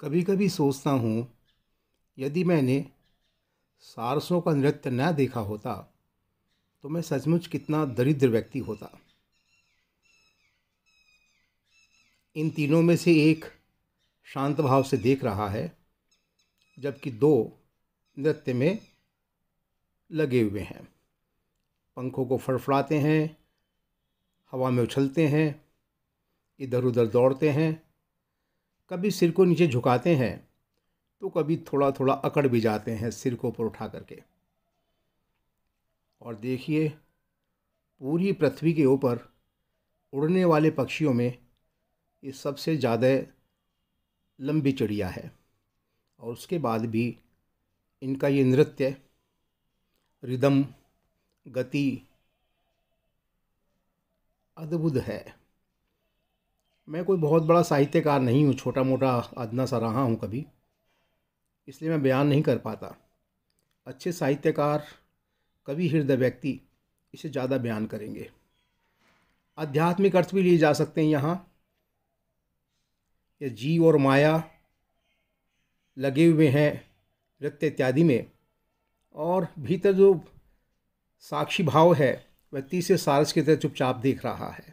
कभी कभी सोचता हूँ यदि मैंने सारसों का नृत्य न देखा होता तो मैं सचमुच कितना दरिद्र व्यक्ति होता इन तीनों में से एक शांत भाव से देख रहा है जबकि दो नृत्य में लगे हुए हैं पंखों को फड़फड़ाते हैं हवा में उछलते हैं इधर उधर दौड़ते हैं कभी सिर को नीचे झुकाते हैं तो कभी थोड़ा थोड़ा अकड़ भी जाते हैं सिर को ऊपर उठा करके और देखिए पूरी पृथ्वी के ऊपर उड़ने वाले पक्षियों में ये सबसे ज़्यादा लंबी चिड़िया है और उसके बाद भी इनका ये नृत्य रिदम गति अद्भुत है मैं कोई बहुत बड़ा साहित्यकार नहीं हूँ छोटा मोटा अदना सा रहा हूँ कभी इसलिए मैं बयान नहीं कर पाता अच्छे साहित्यकार कवि हृदय व्यक्ति इसे ज़्यादा बयान करेंगे आध्यात्मिक अर्थ भी लिए जा सकते हैं यहाँ या जीव और माया लगे हुए हैं नृत्य इत्यादि में और भीतर जो साक्षी भाव है वह तीसरे सारस की तरह चुपचाप देख रहा है